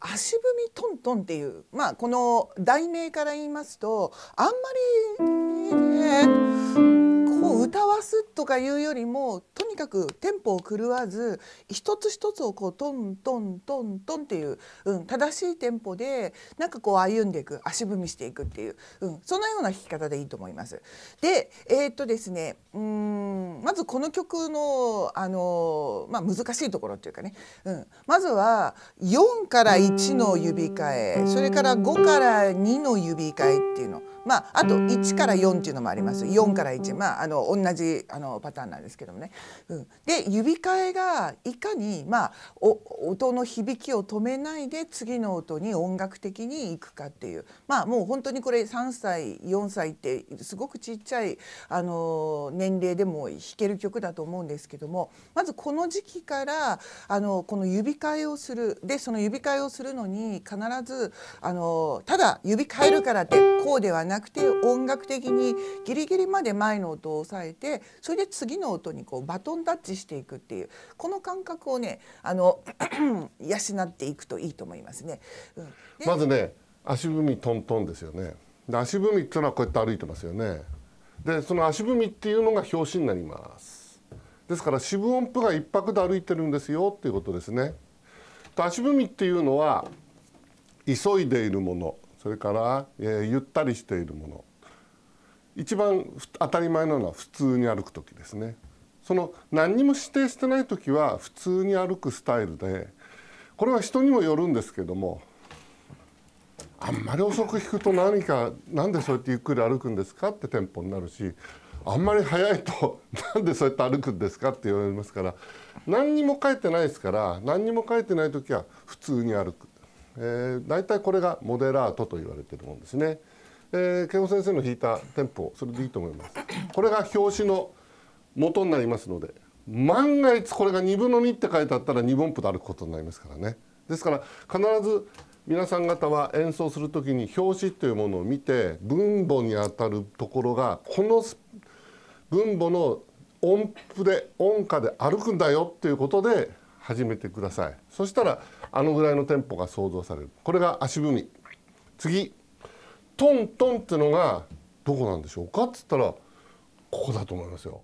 足踏みトントンっていう、まあ、この題名から言いますとあんまりねこう歌わすとかいうよりもかくテンポを狂わず一つ一つをこうトントントントンっていう、うん、正しいテンポでなんかこう歩んでいく足踏みしていくっていう、うん、そのような弾き方でいいと思います。でえー、っとですねうんまずこの曲の、あのまあ、難しいところっていうかね、うん、まずは4から1の指替えそれから5から2の指替えっていうの。まあ、あと1から4っていうのもあります4から1、まあ、あの同じあのパターンなんですけどもね、うん、で指替えがいかに、まあ、音の響きを止めないで次の音に音楽的にいくかっていうまあもう本当にこれ3歳4歳ってすごくちっちゃい、あの年齢でも弾ける曲だと思うんですけどもまずこの時期からあのこの指替えをするでその指替えをするのに必ず、あのただ指替えるからってこうではなくて音楽的にギリギリまで前の音を抑えてそれで次の音にこうバトンンタッチしていくっていうこの感覚をねあの 養っていくといいと思いますね。うん、まずね足踏みトントンですよね。で足踏みっていうのはこうやって歩いてますよね。でその足踏みっていうのが表紙になります。ですから四分音符が一拍で歩いてるんですよっていうことですね。と足踏みっていうのは急いでいるものそれから、えー、ゆったりしているもの一番当たり前なのは普通に歩く時ですねその何にも指定してない時は普通に歩くスタイルでこれは人にもよるんですけどもあんまり遅く引くと何か何でそうやってゆっくり歩くんですかってテンポになるしあんまり早いと なんでそうやって歩くんですかって言われますから何にも書いてないですから何にも書いてない時は普通に歩く、えー、大体これがモデラートと言われてるもんですね。えー、慶先生の引いたテンポそれでいいと思います。これが表紙の元になりますので万が一これが2分の2って書いてあったら2分符で歩くことになりますからねですから必ず皆さん方は演奏する時に表紙というものを見て分母にあたるところがこの分母の音符で音下で歩くんだよっていうことで始めてくださいそしたらあのぐらいのテンポが想像されるこれが足踏み次トントンってのがどこなんでしょうかっつったらここだと思いますよ。